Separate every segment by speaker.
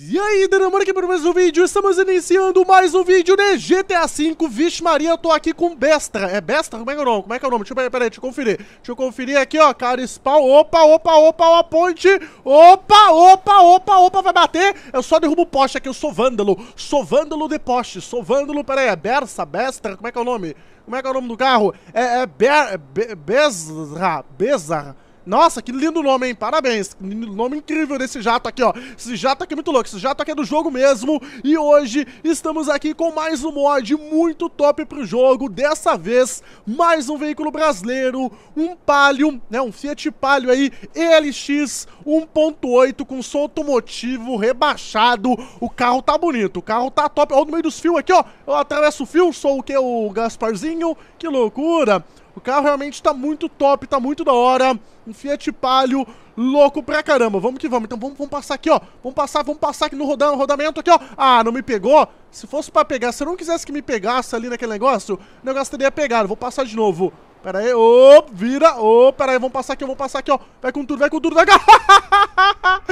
Speaker 1: E aí, Dinamora aqui para mais um vídeo, estamos iniciando mais um vídeo de GTA V, vixe Maria, eu tô aqui com Bestra, é Bestra? Como é que é o nome? Como é que é o nome? Deixa eu, peraí, deixa eu conferir, deixa eu conferir aqui, ó, cara, spawn, opa, opa, opa, a ponte, opa, opa, opa, opa, vai bater, eu só derrubo o poste aqui, eu sou vândalo, sou vândalo de poste, sou vândalo, peraí, é Bersa, Bestra, como é que é o nome? Como é que é o nome do carro? É, é Ber, Be, Bezra, Bezra, nossa, que lindo nome, hein? Parabéns. Nome incrível desse jato aqui, ó. Esse jato aqui é muito louco. Esse jato aqui é do jogo mesmo. E hoje estamos aqui com mais um mod muito top pro jogo. Dessa vez, mais um veículo brasileiro. Um Palio, né? Um Fiat Palio aí. ELX 1.8 com som automotivo rebaixado. O carro tá bonito. O carro tá top. Ó, no meio dos fios aqui, ó. Eu atravesso o fio, sou o que? O Gasparzinho. Que loucura. O carro realmente está muito top, está muito da hora. Um Fiat Palio louco pra caramba. Vamos que vamos. Então vamos, vamos passar aqui, ó. Vamos passar, vamos passar aqui no rodão, rodamento aqui, ó. Ah, não me pegou? Se fosse pra pegar, se eu não quisesse que me pegasse ali naquele negócio, o negócio teria pegado. Vou passar de novo. Pera aí, ô, oh, vira, ô, oh, pera aí, vamos passar aqui, vamos passar aqui, ó. Vai com tudo, vai com tudo, vai com...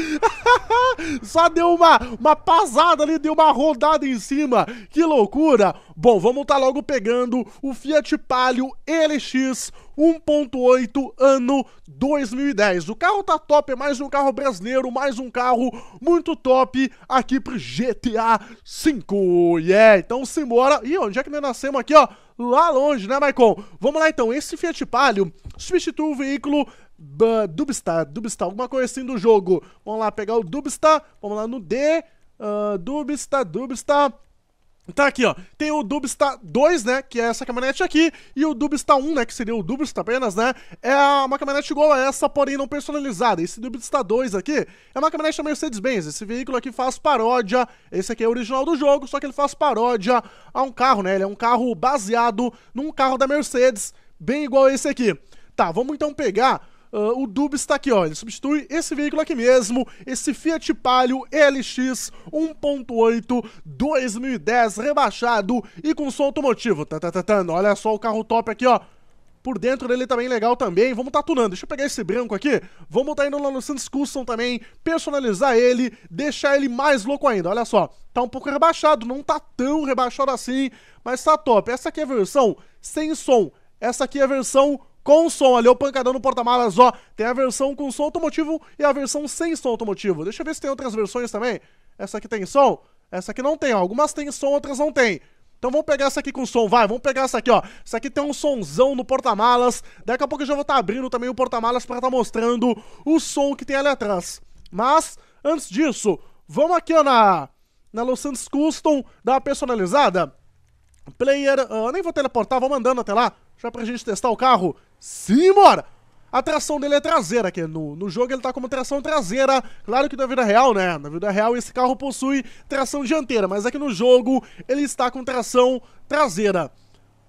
Speaker 1: Só deu uma, uma pasada ali, deu uma rodada em cima. Que loucura. Bom, vamos tá logo pegando o Fiat Palio LX 1.8 ano 2010. O carro tá top, é mais um carro brasileiro, mais um carro muito top aqui pro GTA V. Yeah, então simbora. Ih, onde é que nós nascemos aqui, ó? lá longe, né, Maicon? Vamos lá então, esse Fiat Palio substitui o veículo Dubsta, Dubsta alguma coisa assim do jogo. Vamos lá pegar o Dubsta, vamos lá no D, uh, ah, Dubsta. Tá aqui, ó. Tem o Dubsta 2, né? Que é essa caminhonete aqui. E o Dubsta 1, né? Que seria o Dubsta apenas, né? É uma caminhonete igual a essa, porém não personalizada. Esse Dubsta 2 aqui é uma caminhonete da Mercedes-Benz. Esse veículo aqui faz paródia. Esse aqui é o original do jogo, só que ele faz paródia a um carro, né? Ele é um carro baseado num carro da Mercedes, bem igual a esse aqui. Tá, vamos então pegar Uh, o Dub está aqui, ó. Ele substitui esse veículo aqui mesmo, esse Fiat Palio LX 1.8 2010 rebaixado e com som automotivo. Tatatatan, olha só o carro top aqui, ó. Por dentro dele também legal também. Vamos tá tunando. Deixa eu pegar esse branco aqui. Vamos tá indo lá no Santos Custom também, personalizar ele, deixar ele mais louco ainda. Olha só, tá um pouco rebaixado, não tá tão rebaixado assim, mas tá top. Essa aqui é a versão sem som. Essa aqui é a versão com som ali, é o pancadão no porta-malas, ó. Tem a versão com som automotivo e a versão sem som automotivo. Deixa eu ver se tem outras versões também. Essa aqui tem som? Essa aqui não tem, ó. Algumas tem som, outras não tem. Então vamos pegar essa aqui com som, vai, vamos pegar essa aqui, ó. Essa aqui tem um sonzão no porta-malas. Daqui a pouco eu já vou estar tá abrindo também o porta-malas para estar tá mostrando o som que tem ali atrás. Mas, antes disso, vamos aqui, ó, na, na Los Santos Custom, dar uma personalizada. Player, uh, nem vou teleportar, vou mandando até lá, já pra gente testar o carro sim mora A tração dele é traseira, que no, no jogo ele tá como tração traseira. Claro que na vida real, né? Na vida real esse carro possui tração dianteira, mas aqui é no jogo ele está com tração traseira.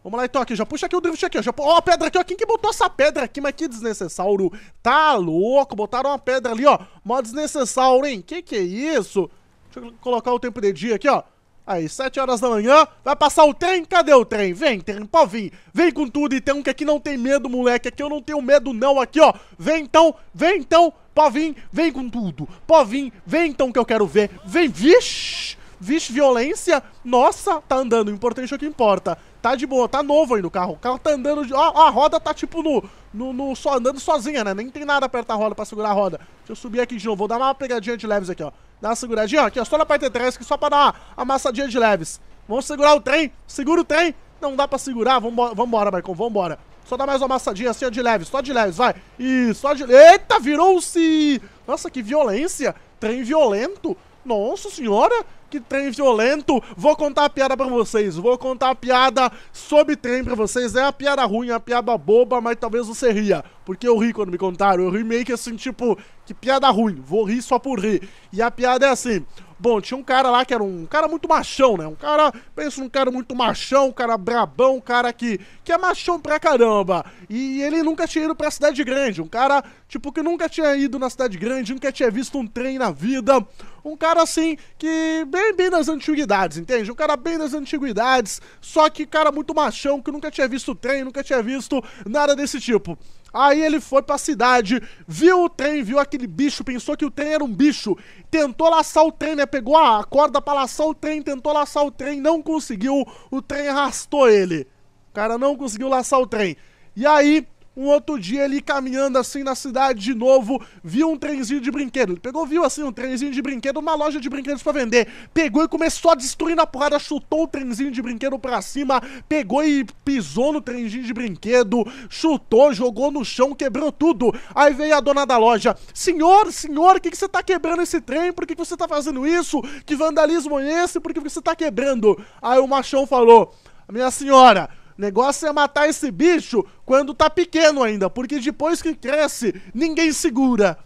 Speaker 1: Vamos lá então aqui, já puxa aqui o drift aqui, ó. Ó, oh, pedra aqui, ó. Quem que botou essa pedra aqui? Mas que desnecessauro. Tá louco, botaram uma pedra ali, ó. Mó desnecessauro, hein? Que que é isso? Deixa eu colocar o tempo de dia aqui, ó. Aí, 7 horas da manhã, vai passar o trem? Cadê o trem? Vem, trem, pode vir. Vem com tudo e tem um que aqui não tem medo, moleque. Aqui eu não tenho medo não, aqui, ó. Vem então, vem então, pode vir, vem com tudo. Pode vir, vem então que eu quero ver. Vem, vixe! Vixe, violência. Nossa, tá andando. O importante é o que importa. Tá de boa, tá novo aí no carro. O carro tá andando de. Ó, a roda tá tipo no, no, no. só andando sozinha, né? Nem tem nada perto da roda pra segurar a roda. Deixa eu subir aqui de novo. Vou dar uma pegadinha de leves aqui, ó. Dá uma seguradinha, ó. Aqui, ó. só na parte de trás aqui só para dar uma amassadinha de leves. Vamos segurar o trem. Segura o trem. Não dá para segurar. Vambora, vambora Maicon. Vambora. Só dá mais uma amassadinha assim, ó, de leves. Só de leves, vai. E só de... Eita, virou-se! Nossa, que violência. Trem violento. Nossa senhora, que trem violento. Vou contar a piada pra vocês. Vou contar a piada sobre trem pra vocês. É a piada ruim, é a piada boba, mas talvez você ria. Porque eu ri quando me contaram. Eu ri meio que assim, tipo, que piada ruim, vou rir só por rir. E a piada é assim. Bom, tinha um cara lá que era um, cara muito machão, né? Um cara, penso num cara muito machão, um cara brabão, um cara que, que é machão pra caramba. E ele nunca tinha ido pra cidade grande. Um cara, tipo, que nunca tinha ido na cidade grande, nunca tinha visto um trem na vida. Um cara assim, que bem, bem das antiguidades, entende? Um cara bem das antiguidades, só que cara muito machão, que nunca tinha visto trem, nunca tinha visto nada desse tipo. Aí ele foi pra cidade, viu o trem, viu aquele bicho, pensou que o trem era um bicho, tentou laçar o trem, né? Pegou a corda pra laçar o trem, tentou laçar o trem, não conseguiu, o trem arrastou ele. O cara não conseguiu laçar o trem. E aí um outro dia ele caminhando assim na cidade de novo, viu um trenzinho de brinquedo. Ele pegou, viu assim um trenzinho de brinquedo, uma loja de brinquedos para vender. Pegou e começou a destruir na porrada, chutou o trenzinho de brinquedo para cima, pegou e pisou no trenzinho de brinquedo, chutou, jogou no chão, quebrou tudo. Aí veio a dona da loja: Senhor, senhor, o que, que você tá quebrando esse trem? Por que, que você tá fazendo isso? Que vandalismo é esse? Por que, que você tá quebrando? Aí o machão falou: Minha senhora. Negócio é matar esse bicho quando tá pequeno ainda, porque depois que cresce, ninguém segura.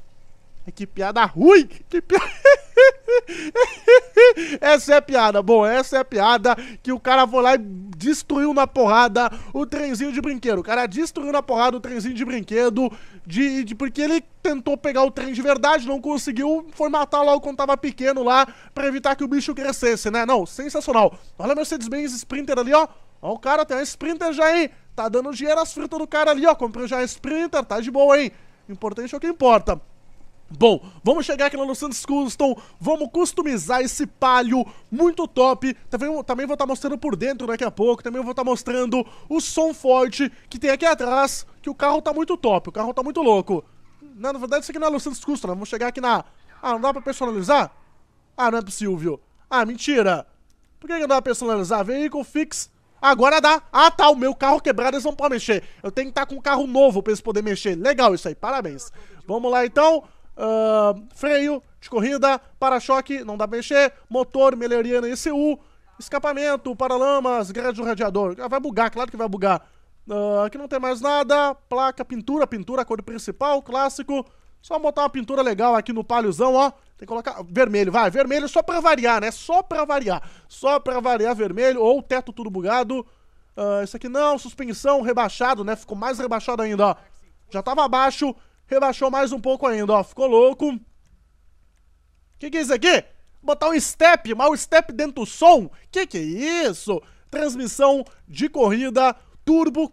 Speaker 1: Que piada ruim! Que piada. essa é a piada. Bom, essa é a piada que o cara foi lá e destruiu na porrada o trenzinho de brinquedo. O cara destruiu na porrada o trenzinho de brinquedo de, de porque ele tentou pegar o trem de verdade, não conseguiu, foi matar logo quando tava pequeno lá para evitar que o bicho crescesse, né? Não, sensacional. Olha a Mercedes-Benz Sprinter ali, ó. Ó, o cara tem um Sprinter já, hein? Tá dando dinheiro às frutas do cara ali, ó. Comprei já a Sprinter, tá de boa, hein? Importante é o que importa. Bom, vamos chegar aqui na Lucian's Custom, vamos customizar esse palio muito top. Também, também vou estar tá mostrando por dentro daqui a pouco, também vou estar tá mostrando o som forte que tem aqui atrás, que o carro tá muito top, o carro tá muito louco. Na, na verdade, isso aqui não é Lucian's Custom, né? vamos chegar aqui na... Ah, não dá pra personalizar? Ah, não é possível. Ah, mentira. Por que, que não dá pra personalizar? veículo Fix Agora dá. Ah, tá, o meu carro quebrado, eles não podem mexer. Eu tenho que estar tá com um carro novo pra eles poderem mexer. Legal isso aí, parabéns. Vamos lá, então. Uh, freio de corrida, para-choque, não dá pra mexer. Motor, melhoria na ECU. Escapamento, paralamas, grade do radiador. Ah, vai bugar, claro que vai bugar. Uh, aqui não tem mais nada. Placa, pintura, pintura, cor principal, clássico. Só botar uma pintura legal aqui no paliozão, ó. Tem que colocar vermelho, vai, vermelho só pra variar, né? Só pra variar. Só pra variar vermelho ou teto tudo bugado. Uh, isso aqui não, suspensão rebaixado, né? Ficou mais rebaixado ainda, ó. Já tava abaixo, rebaixou mais um pouco ainda, ó. Ficou louco. Que que é isso aqui? Botar um step, mal step dentro do som? Que que é isso? Transmissão de corrida, turbo,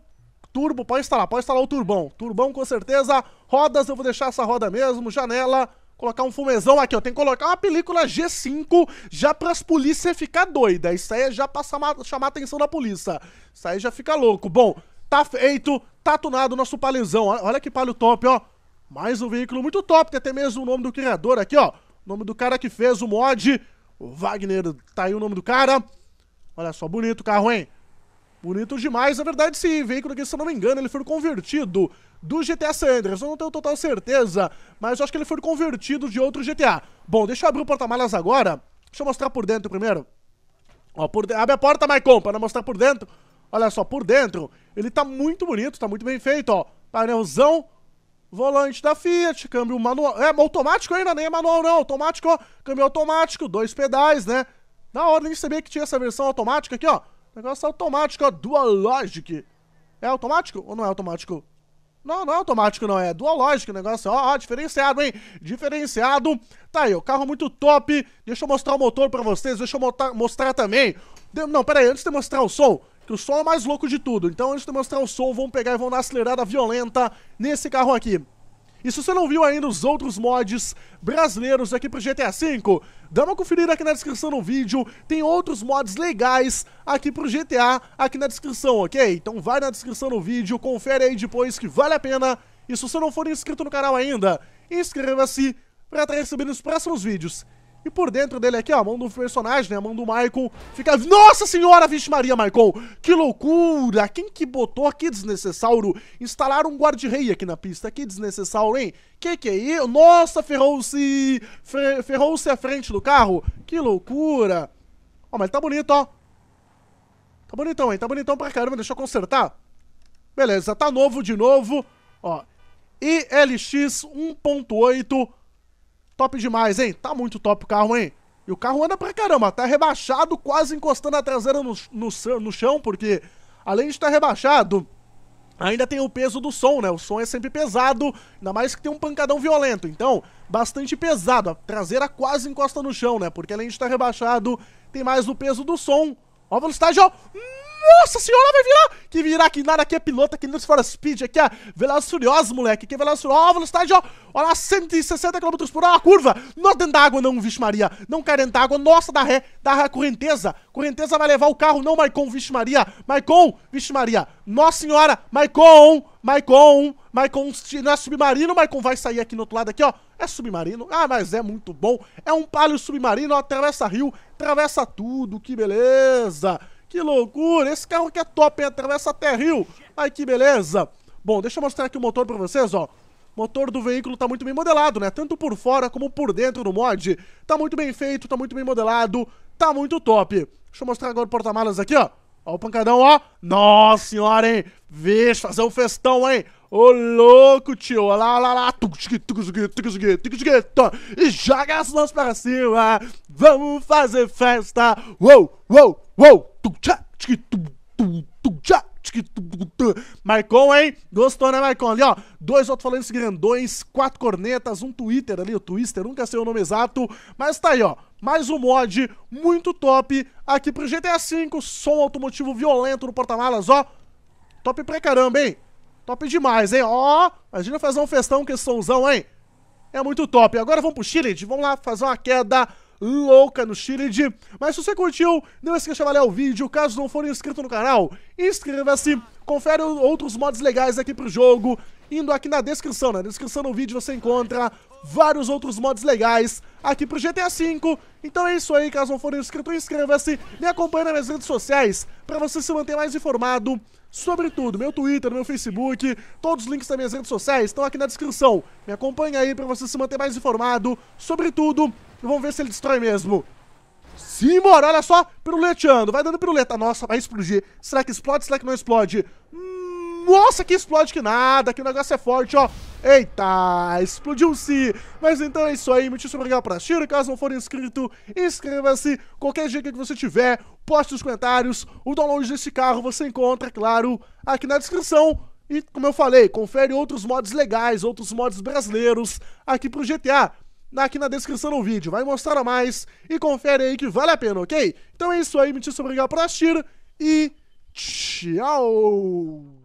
Speaker 1: turbo, pode instalar, pode instalar o turbão. Turbão com certeza, Rodas, eu vou deixar essa roda mesmo. Janela, colocar um fumezão aqui, ó. Tem que colocar uma película G5 já pras polícias ficar doida. Isso aí é já pra chamar a atenção da polícia. Isso aí já fica louco. Bom, tá feito, tá tunado o nosso palizão. Olha que palio top, ó. Mais um veículo muito top, tem até mesmo o nome do criador aqui, ó. O nome do cara que fez o mod. O Wagner, tá aí o nome do cara. Olha só, bonito o carro, hein? Bonito demais, na verdade esse veículo aqui, se eu não me engano, ele foi convertido do GTA San Andreas. Eu não tenho total certeza, mas eu acho que ele foi convertido de outro GTA. Bom, deixa eu abrir o porta-malas agora. Deixa eu mostrar por dentro primeiro. Ó, por de... Abre a porta, Maicon, para mostrar por dentro. Olha só, por dentro, ele tá muito bonito, tá muito bem feito, ó. Painelzão, volante da Fiat, câmbio manual. É, automático ainda, nem é manual não, automático, ó. Câmbio automático, dois pedais, né? na hora, nem sabia que tinha essa versão automática aqui, ó. Negócio automático, ó. Dual Logic. É automático ou não é automático? Não, não é automático, não. É dual logic o negócio. Ó, ó, diferenciado, hein? Diferenciado. Tá aí, o carro muito top. Deixa eu mostrar o motor pra vocês. Deixa eu mostrar, mostrar também. De, não, pera aí. Antes de mostrar o som, que o som é o mais louco de tudo. Então, antes de mostrar o som, vamos pegar e vamos dar acelerada violenta nesse carro aqui. E se você não viu ainda os outros mods brasileiros aqui pro GTA V, dá uma conferida aqui na descrição do vídeo, tem outros mods legais aqui pro GTA, aqui na descrição, ok? Então vai na descrição do vídeo, confere aí depois que vale a pena, e se você não for inscrito no canal ainda, inscreva-se para estar recebendo os próximos vídeos. E por dentro dele aqui, ó, a mão do personagem, né, a mão do Michael fica... Nossa senhora, vixe Maria, Michael! Que loucura! Quem que botou? Que desnecessauro! Instalaram um guarda-rei aqui na pista, que desnecessauro, hein? Que que é isso? Nossa, ferrou-se... Ferrou-se a frente do carro? Que loucura! Ó, mas tá bonito, ó. Tá bonitão, hein? Tá bonitão pra caramba, deixa eu consertar. Beleza, tá novo de novo, ó. ILX 1.8... Top demais, hein? Tá muito top o carro, hein? E o carro anda pra caramba, tá rebaixado, quase encostando a traseira no, no, no chão, porque além de estar tá rebaixado, ainda tem o peso do som, né? O som é sempre pesado, ainda mais que tem um pancadão violento. Então, bastante pesado. A traseira quase encosta no chão, né? Porque além de estar tá rebaixado, tem mais o peso do som. Ó a velocidade, ó! Hum! nossa senhora, vai virar! Que virar que nada aqui é piloto, aqui News for Speed, aqui é Velozes Furiosos, moleque, aqui é Velozes Furiosos, ó, velocidade, ó, Olha lá, 160 km por hora, curva, não dentro água não, vixe Maria, não cai dentro água, nossa, dá ré, dá ré, correnteza, correnteza vai levar o carro, não, Maicon, vixe Maria, Maicon, vixe Maria, nossa senhora, Maicon, Maicon, Maicon, não é submarino, Maicon vai sair aqui no outro lado aqui, ó, é submarino, ah, mas é muito bom, é um palio submarino, ó, atravessa rio, atravessa tudo, que beleza! Que loucura! Esse carro aqui é top, hein? Atravessa até rio. Ai, que beleza! Bom, deixa eu mostrar aqui o motor pra vocês, ó. O motor do veículo tá muito bem modelado, né? Tanto por fora como por dentro do mod. Tá muito bem feito, tá muito bem modelado, tá muito top. Deixa eu mostrar agora o porta-malas aqui, ó. Ó o pancadão, ó. Nossa senhora, hein? Vixe, fazer um festão, hein? Ô louco, tio, olha lá, olha lá, lá, e joga as mãos para cima, vamos fazer festa, uou, uou, uou. Marcon, hein? Gostou, né, Marcon? Ali, ó, dois alto-falantes grandões, quatro cornetas, um Twitter ali, o Twister, nunca sei o nome exato, mas tá aí, ó. Mais um mod muito top aqui pro GTA V, som automotivo violento no porta-malas, ó. Top pra caramba, hein? Top demais, hein? Ó, imagina fazer um festão com esse somzão, hein? É muito top. Agora vamos pro Chile, vamos lá fazer uma queda louca no Chile Mas se você curtiu, não esqueça de avaliar o vídeo. Caso não for inscrito no canal, inscreva-se. Confere outros mods legais aqui pro jogo. Indo aqui na descrição, na descrição do vídeo você encontra vários outros mods legais aqui pro GTA V. Então é isso aí, caso não for inscrito, inscreva-se, me acompanhe nas minhas redes sociais para você se manter mais informado sobre tudo. Meu Twitter, meu Facebook, todos os links das minhas redes sociais estão aqui na descrição. Me acompanhe aí para você se manter mais informado sobre tudo e vamos ver se ele destrói mesmo. Simbora, olha só, piruleteando. Vai dando piruleta. Nossa, vai explodir. Será que explode? Será que não explode? Hum, nossa, que explode que nada, que o negócio é forte, ó. Eita, explodiu-se. Mas então é isso aí, muitíssimo obrigado por assistir. Caso não for inscrito, inscreva-se. Qualquer dica que você tiver, poste nos comentários. O download desse carro você encontra, é claro, aqui na descrição. E como eu falei, confere outros mods legais, outros mods brasileiros aqui pro GTA aqui na descrição do vídeo. Vai mostrar a mais e confere aí que vale a pena, ok? Então é isso aí, muito obrigado por assistir e tchau!